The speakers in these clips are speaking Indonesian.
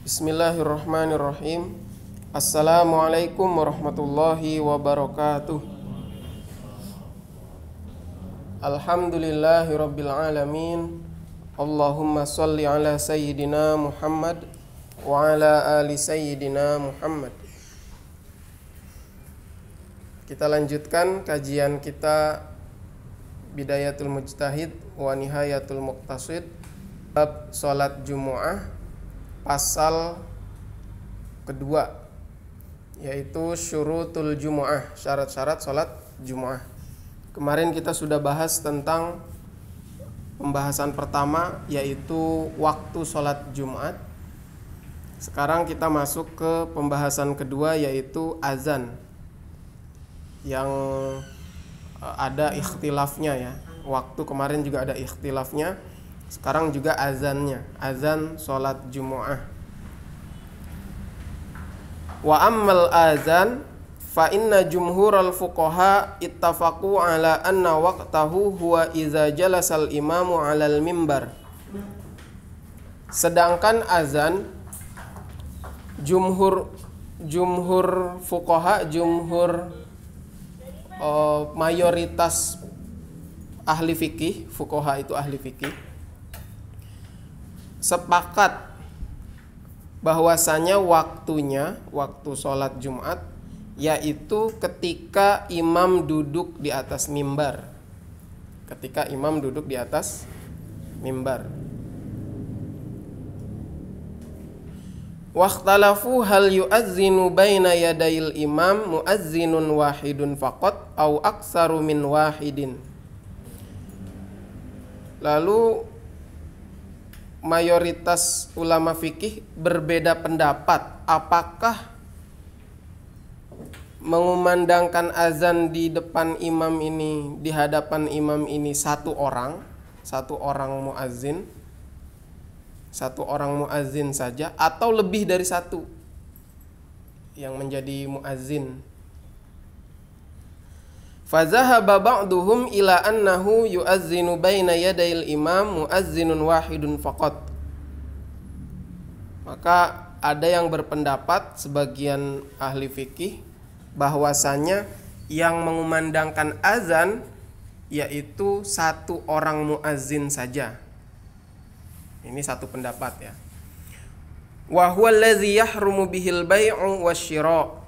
Bismillahirrahmanirrahim. Assalamualaikum warahmatullahi wabarakatuh. Alhamdulillahirabbil alamin. Allahumma shalli ala sayyidina Muhammad wa ala ali sayyidina Muhammad. Kita lanjutkan kajian kita Bidayatul Mujtahid wa Nihayatul Muqtasid bab salat Jumuah pasal kedua yaitu syurutul jumuah, syarat-syarat sholat jumuah. Kemarin kita sudah bahas tentang pembahasan pertama yaitu waktu sholat Jumat. Sekarang kita masuk ke pembahasan kedua yaitu azan. Yang eh, ada ikhtilafnya ya. Waktu kemarin juga ada ikhtilafnya sekarang juga azannya, azan sholat Jumu'ah. Wa ammal azan fa inna al fuqaha ittafaqu ala anna waqtahu huwa iza al imamu alal mimbar. Sedangkan azan jumhur jumhur fuqaha, jumhur uh, mayoritas ahli fikih, fuqaha itu ahli fikih sepakat bahwasanya waktunya waktu sholat Jumat yaitu ketika imam duduk di atas mimbar ketika imam duduk di atas mimbar Waktalafu hal yu'azzinu baina yadail imam mu'azzinun wahidun faqat au aksaru min wahidin Lalu mayoritas ulama fikih berbeda pendapat apakah mengumandangkan azan di depan imam ini di hadapan imam ini satu orang satu orang muazin satu orang muazin saja atau lebih dari satu yang menjadi muazin Fazahaba ba'duhum ila annahu yu'azzinu baina yadayil imam mu'azzinun wahidun faqat. Maka ada yang berpendapat sebagian ahli fikih bahwasanya yang mengumandangkan azan yaitu satu orang muazzin saja. Ini satu pendapat ya. Wa huwa allazi yahrumu bihil bai'u wasyira'.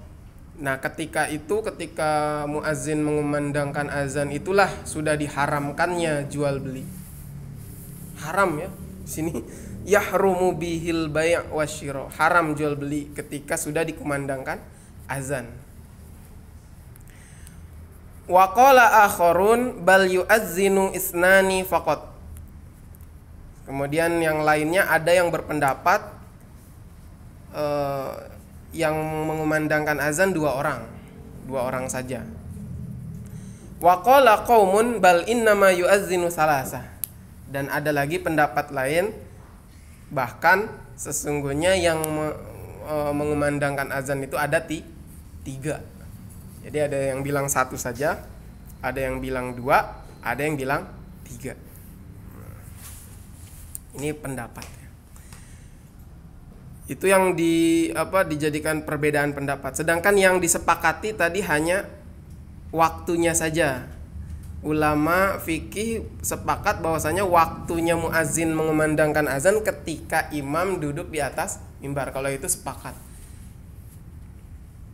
Nah, ketika itu ketika muazin mengumandangkan azan itulah sudah diharamkannya jual beli. Haram ya. Sini yahrumu bihil bayak washiro Haram jual beli ketika sudah dikumandangkan azan. wakola akhorun akharun bal yu'azzinu isnani fakot Kemudian yang lainnya ada yang berpendapat uh, yang mengumandangkan azan dua orang dua orang saja waqala qaumun bal innama yu'azzinu salasa dan ada lagi pendapat lain bahkan sesungguhnya yang e, mengumandangkan azan itu ada ti, tiga jadi ada yang bilang satu saja ada yang bilang dua ada yang bilang tiga nah, ini pendapat itu yang di apa dijadikan perbedaan pendapat. Sedangkan yang disepakati tadi hanya waktunya saja. Ulama fikih sepakat bahwasanya waktunya muazin mengumandangkan azan ketika imam duduk di atas mimbar. Kalau itu sepakat.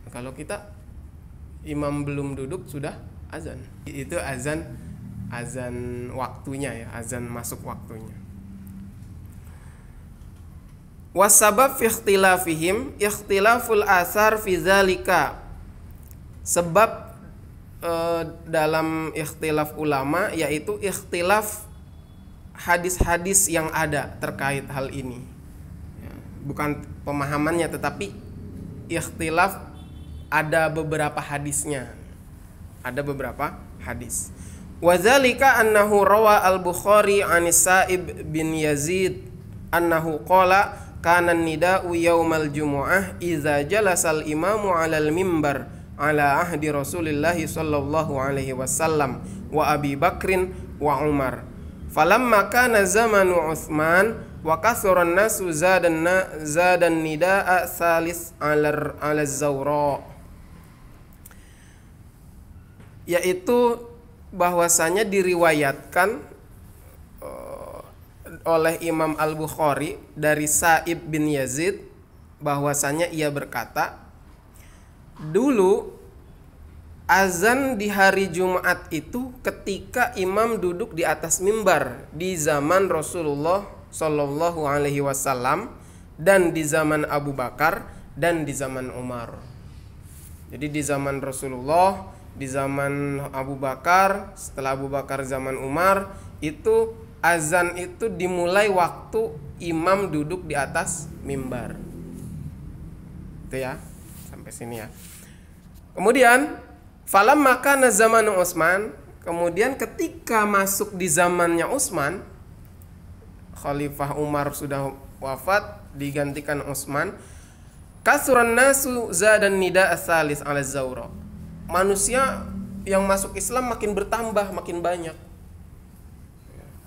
Nah, kalau kita imam belum duduk sudah azan. Itu azan azan waktunya ya, azan masuk waktunya. Wasabab fi ikhtilafihim ikhtilaful asar fi zalika. Sebab eh, dalam ikhtilaf ulama yaitu ikhtilaf hadis-hadis yang ada terkait hal ini. Ya, bukan pemahamannya tetapi ikhtilaf ada beberapa hadisnya. Ada beberapa hadis. Wazalika annahu rawa al-Bukhari anisa'ib Sa'ib bin Yazid annahu qala kana nida'u yaumal jumu'ah iza jalasal imamu 'alal mimbar ala ahdi rasulillahi sallallahu alaihi wasallam wa Abi Bakrin wa Umar. Falamma kana zamanu Utsman wa kathura nasu zadan zadan nida'a salis alar, 'ala zawra. Yaitu bahwasanya diriwayatkan oleh Imam Al-Bukhari dari Sa'ib bin Yazid bahwasanya ia berkata dulu azan di hari Jumat itu ketika imam duduk di atas mimbar di zaman Rasulullah Shallallahu alaihi wasallam dan di zaman Abu Bakar dan di zaman Umar. Jadi di zaman Rasulullah, di zaman Abu Bakar, setelah Abu Bakar zaman Umar itu azan itu dimulai waktu imam duduk di atas mimbar. Itu ya, sampai sini ya. Kemudian falam maka zaman Utsman, kemudian ketika masuk di zamannya Utsman, Khalifah Umar sudah wafat, digantikan Utsman. Kasuran nasu dan nida asalis ala zauro. Manusia yang masuk Islam makin bertambah, makin banyak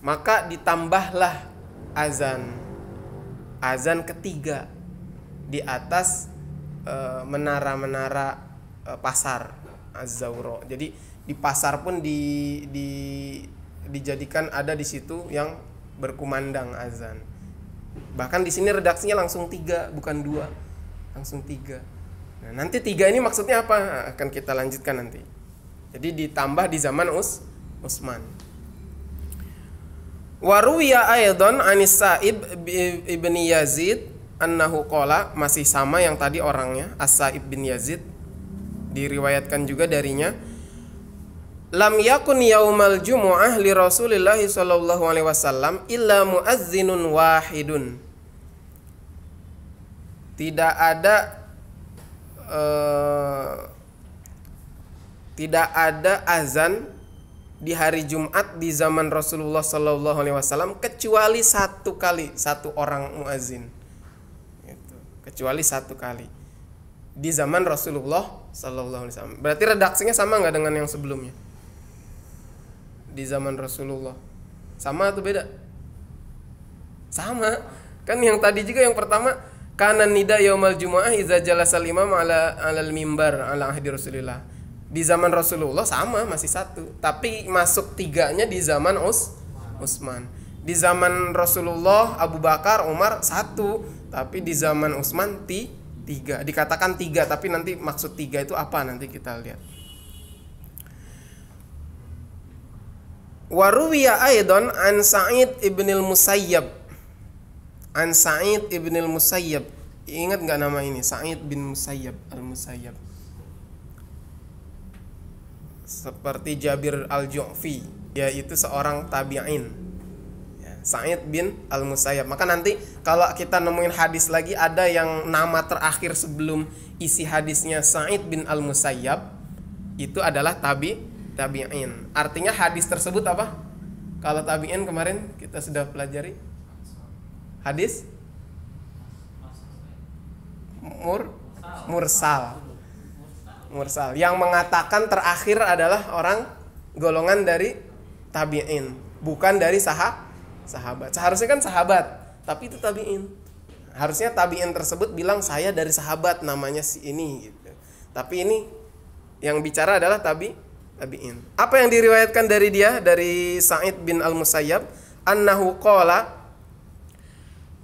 maka ditambahlah azan azan ketiga di atas e, menara-menara e, e, pasar az zawro Jadi di pasar pun di, di dijadikan ada di situ yang berkumandang azan. Bahkan di sini redaksinya langsung tiga bukan dua, langsung tiga. Nah, nanti tiga ini maksudnya apa? Akan kita lanjutkan nanti. Jadi ditambah di zaman Us Usman. Waruya Aydon anis Sa'ib ibn Yazid annahu qala masih sama yang tadi orangnya As-Sa'ib bin Yazid diriwayatkan juga darinya Lam yakun yaumal jumu'ah li Rasulillah sallallahu alaihi wasallam illa muazzinun wahidun. Tidak ada uh, tidak ada azan di hari Jumat di zaman Rasulullah Sallallahu Alaihi Wasallam kecuali satu kali satu orang muazin gitu. kecuali satu kali di zaman Rasulullah Sallallahu Alaihi Wasallam berarti redaksinya sama nggak dengan yang sebelumnya di zaman Rasulullah sama atau beda sama kan yang tadi juga yang pertama karena nida yaumal jumaah iza jalasal imam ala alal mimbar ala ahdi rasulillah di zaman Rasulullah sama masih satu tapi masuk tiganya di zaman Us Usman di zaman Rasulullah Abu Bakar Umar satu tapi di zaman Usman ti tiga dikatakan tiga tapi nanti maksud tiga itu apa nanti kita lihat Waruwiya Aidon an Sa'id ibnil Musayyab an Sa'id ibnil Musayyab ingat nggak nama ini Sa'id bin Musayyab al Musayyab seperti Jabir al-Ju'fi yaitu seorang tabi'in ya, Sa'id bin al-Musayyab maka nanti kalau kita nemuin hadis lagi ada yang nama terakhir sebelum isi hadisnya Sa'id bin al-Musayyab itu adalah tabi tabi'in artinya hadis tersebut apa kalau tabi'in kemarin kita sudah pelajari hadis mur mursal mursal. Yang mengatakan terakhir adalah orang golongan dari tabi'in, bukan dari sahab sahabat. Seharusnya kan sahabat, tapi itu tabi'in. Harusnya tabi'in tersebut bilang saya dari sahabat namanya si ini gitu. Tapi ini yang bicara adalah tabi tabi'in. Apa yang diriwayatkan dari dia dari Sa'id bin Al-Musayyab annahu qala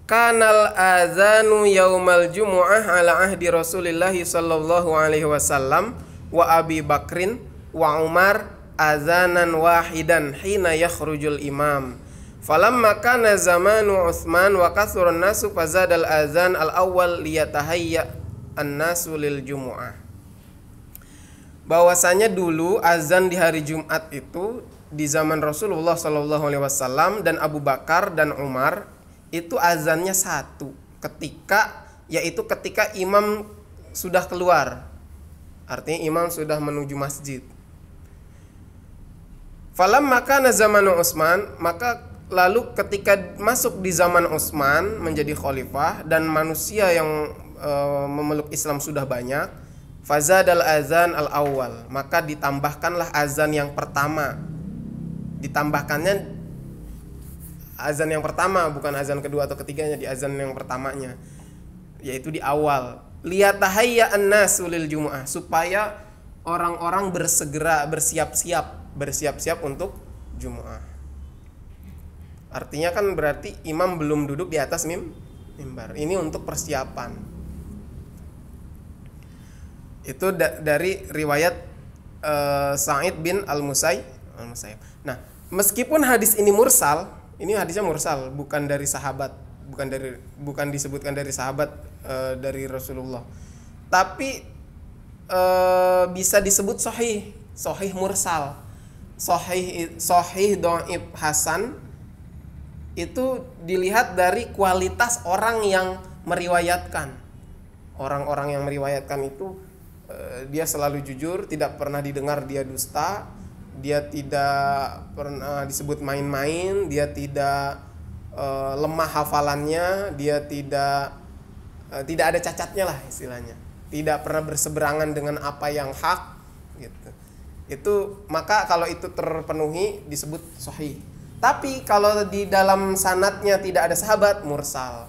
kanal azanu yaumal jumu'ah ala ahdi Rasulillah sallallahu alaihi wasallam wa Abi Bakrin wa Umar azanan wahidan hina yakhrujul imam falamma kana zamanu Utsman wa kathurun nasu fazadal azan al awal liyatahayya an nasu lil jumu'ah bahwasanya dulu azan di hari Jumat itu di zaman Rasulullah Shallallahu Alaihi Wasallam dan Abu Bakar dan Umar itu azannya satu ketika yaitu ketika imam sudah keluar artinya imam sudah menuju masjid falam maka zaman Utsman maka lalu ketika masuk di zaman Utsman menjadi khalifah dan manusia yang e, memeluk Islam sudah banyak faza dal azan al awal maka ditambahkanlah azan yang pertama ditambahkannya azan yang pertama bukan azan kedua atau ketiganya di azan yang pertamanya yaitu di awal tahayya annas ulil jumuah supaya orang-orang bersegera bersiap-siap bersiap-siap untuk jumuah artinya kan berarti imam belum duduk di atas mim mimbar ini untuk persiapan itu da dari riwayat uh, Sa'id bin Al-Musayyib. Al Nah, meskipun hadis ini mursal, ini hadisnya mursal bukan dari sahabat bukan dari bukan disebutkan dari sahabat e, dari Rasulullah tapi e, bisa disebut sohih sohih mursal sohih sohih doib hasan itu dilihat dari kualitas orang yang meriwayatkan orang-orang yang meriwayatkan itu eh, dia selalu jujur tidak pernah didengar dia dusta dia tidak pernah eh, disebut main-main dia tidak uh, lemah hafalannya dia tidak uh, tidak ada cacatnya lah istilahnya tidak pernah berseberangan dengan apa yang hak gitu itu maka kalau itu terpenuhi disebut sahih tapi kalau di dalam sanatnya tidak ada sahabat mursal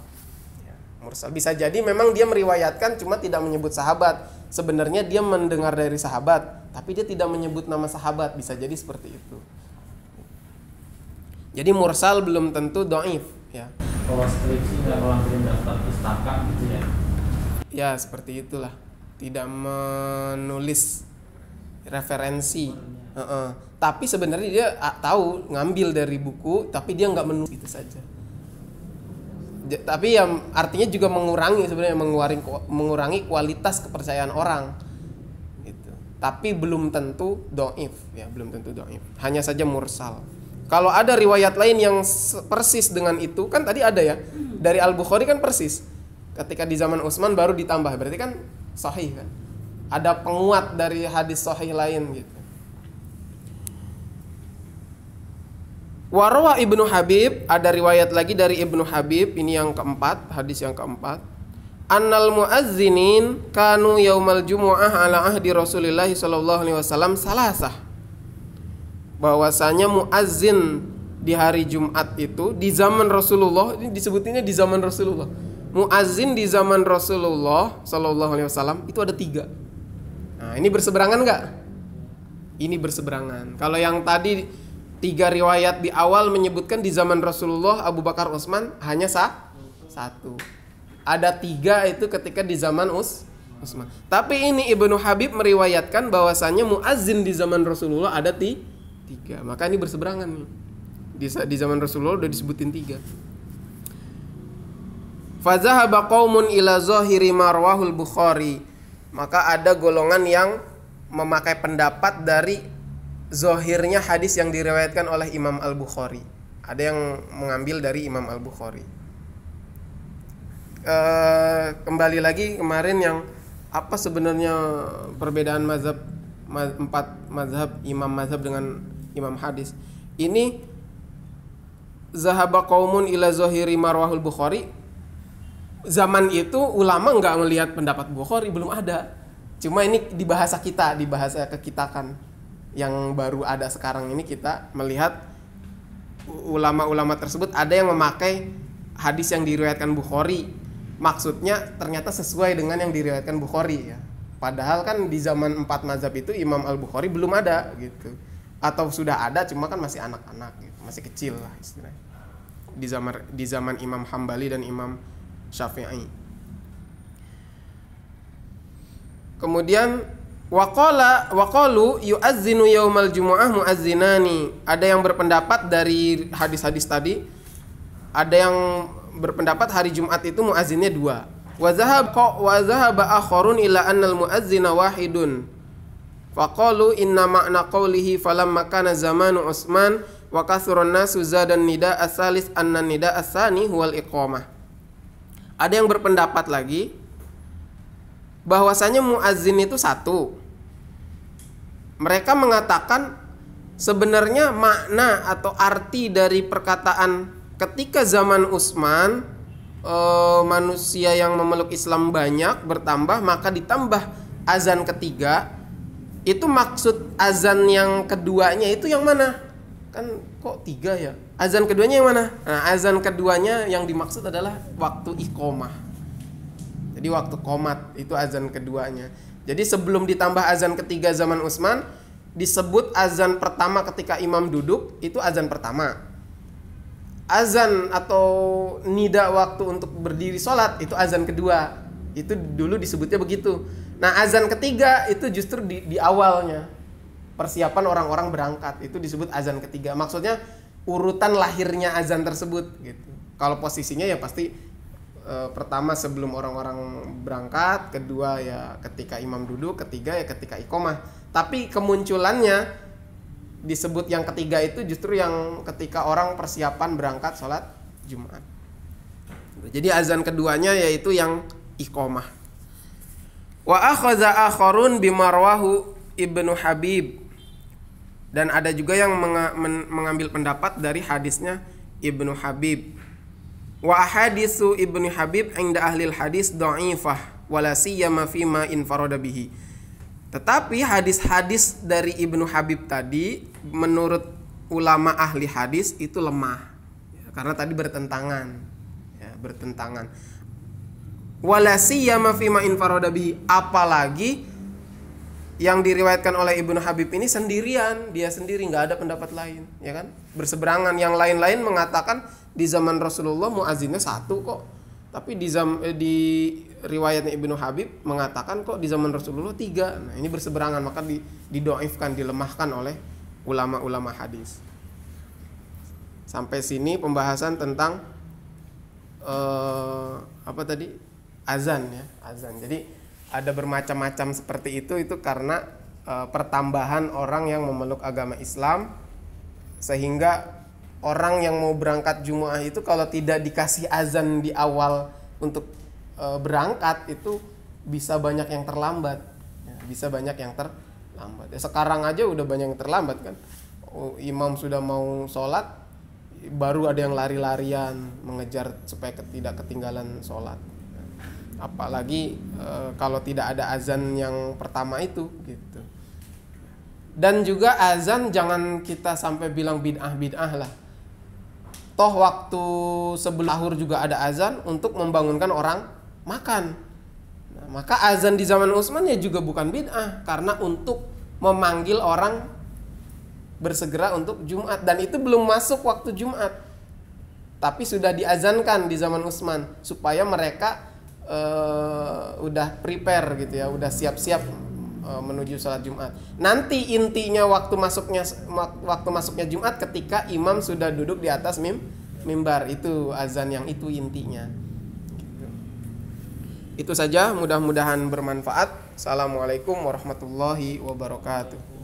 mursal. Bisa jadi memang dia meriwayatkan cuma tidak menyebut sahabat. Sebenarnya dia mendengar dari sahabat, tapi dia tidak menyebut nama sahabat. Bisa jadi seperti itu. Jadi mursal belum tentu doif ya. Kalau skripsi nggak melampiri daftar pustaka gitu ya? Ya seperti itulah. Tidak menulis referensi. Uh -uh. Tapi sebenarnya dia tahu ngambil dari buku, tapi dia nggak menulis itu saja tapi yang artinya juga mengurangi sebenarnya mengurangi mengurangi kualitas kepercayaan orang gitu tapi belum tentu doif ya belum tentu doif hanya saja mursal kalau ada riwayat lain yang persis dengan itu kan tadi ada ya dari al bukhari kan persis ketika di zaman Utsman baru ditambah berarti kan sahih kan ada penguat dari hadis sahih lain gitu Warwa Ibnu Habib ada riwayat lagi dari Ibnu Habib ini yang keempat hadis yang keempat Annal muazzinin kanu yaumal jumu'ah ala ahdi Rasulillah sallallahu alaihi wasallam salasah bahwasanya muazzin di hari Jumat itu di zaman Rasulullah ini disebutinnya di zaman Rasulullah muazzin di zaman Rasulullah sallallahu alaihi wasallam itu ada tiga nah ini berseberangan nggak ini berseberangan kalau yang tadi Tiga riwayat di awal menyebutkan di zaman Rasulullah Abu Bakar Utsman hanya sah satu. Ada tiga itu ketika di zaman Us Utsman. Tapi ini Ibnu Habib meriwayatkan bahwasannya muazin di zaman Rasulullah ada ti tiga. Maka ini berseberangan nih. Di, di zaman Rasulullah udah disebutin tiga. Fazahaba qaumun ila zahiri marwahul Bukhari. Maka ada golongan yang memakai pendapat dari zohirnya hadis yang diriwayatkan oleh Imam Al Bukhari. Ada yang mengambil dari Imam Al Bukhari. E, eh, kembali lagi kemarin yang apa sebenarnya perbedaan mazhab empat mazhab imam mazhab dengan imam hadis ini zahaba kaumun ila zohiri marwahul bukhari zaman itu ulama nggak melihat pendapat bukhari belum ada cuma ini di bahasa kita di bahasa kekitakan yang baru ada sekarang ini kita melihat ulama-ulama tersebut ada yang memakai hadis yang diriwayatkan Bukhari. Maksudnya ternyata sesuai dengan yang diriwayatkan Bukhari ya. Padahal kan di zaman empat mazhab itu Imam Al-Bukhari belum ada gitu. Atau sudah ada cuma kan masih anak-anak gitu, masih kecil lah istilahnya. Di zaman di zaman Imam Hambali dan Imam Syafi'i. Kemudian Waqala waqalu yu'azzinu yaumal jumu'ah mu'azzinani. Ada yang berpendapat dari hadis-hadis tadi ada yang berpendapat hari Jumat itu muazzinnya dua. Wa zahab wa zahaba akharun ila annal muazzina wahidun. Faqalu inna ma'na qawlihi falam kana zamanu Utsman wa kasurun nasu zadan nida asalis anna nida asani huwal iqamah. Ada yang berpendapat lagi bahwasanya muazzin itu satu mereka mengatakan sebenarnya makna atau arti dari perkataan ketika zaman Utsman eh, manusia yang memeluk Islam banyak bertambah maka ditambah azan ketiga itu maksud azan yang keduanya itu yang mana kan kok tiga ya azan keduanya yang mana nah azan keduanya yang dimaksud adalah waktu ikomah jadi waktu komat itu azan keduanya jadi sebelum ditambah azan ketiga zaman Utsman, disebut azan pertama ketika imam duduk itu azan pertama. Azan atau nida waktu untuk berdiri sholat itu azan kedua. Itu dulu disebutnya begitu. Nah azan ketiga itu justru di, di awalnya persiapan orang-orang berangkat itu disebut azan ketiga. Maksudnya urutan lahirnya azan tersebut gitu. Kalau posisinya ya pasti Eh, pertama sebelum orang-orang berangkat, kedua ya ketika imam duduk, ketiga ya ketika ikomah. Tapi kemunculannya disebut yang ketiga itu justru yang ketika orang persiapan berangkat sholat Jumat. Jadi azan keduanya yaitu yang ikomah. Wa akhaza akharun bimarwahu Ibnu Habib. Dan ada juga yang mengambil pendapat dari hadisnya Ibnu Habib wa hadisu ibnu Habib inda ahli hadis dhaifah wala siyama ma infarada bihi. Tetapi hadis-hadis dari Ibnu Habib tadi menurut ulama ahli hadis itu lemah ya, karena tadi bertentangan ya, bertentangan wala siyama ma infarada bihi apalagi yang diriwayatkan oleh Ibnu Habib ini sendirian dia sendiri nggak ada pendapat lain ya kan berseberangan yang lain-lain mengatakan di zaman Rasulullah muazinnya satu kok tapi di zam, eh, di riwayatnya Ibnu Habib mengatakan kok di zaman Rasulullah tiga nah ini berseberangan maka di, didoifkan dilemahkan oleh ulama-ulama hadis sampai sini pembahasan tentang eh, apa tadi azan ya azan jadi ada bermacam-macam seperti itu itu karena eh, pertambahan orang yang memeluk agama Islam sehingga orang yang mau berangkat Jumaah itu kalau tidak dikasih azan di awal untuk e, berangkat itu bisa banyak yang terlambat. Ya, bisa banyak yang terlambat. Ya, sekarang aja udah banyak yang terlambat kan. Oh, imam sudah mau sholat, baru ada yang lari-larian mengejar supaya tidak ketinggalan sholat. Apalagi e, kalau tidak ada azan yang pertama itu gitu. Dan juga azan jangan kita sampai bilang bid'ah bid'ah lah toh waktu sebelum sahur juga ada azan untuk membangunkan orang makan. Nah, maka azan di zaman Utsman ya juga bukan bid'ah karena untuk memanggil orang bersegera untuk Jumat dan itu belum masuk waktu Jumat. Tapi sudah diazankan di zaman Utsman supaya mereka uh, udah prepare gitu ya, udah siap-siap Eh, menuju sholat Jumat. Nanti intinya waktu masuknya waktu masuknya Jumat ketika imam sudah duduk di atas mim mimbar itu azan yang itu intinya. Gitu. Itu saja mudah-mudahan bermanfaat. Assalamualaikum warahmatullahi wabarakatuh.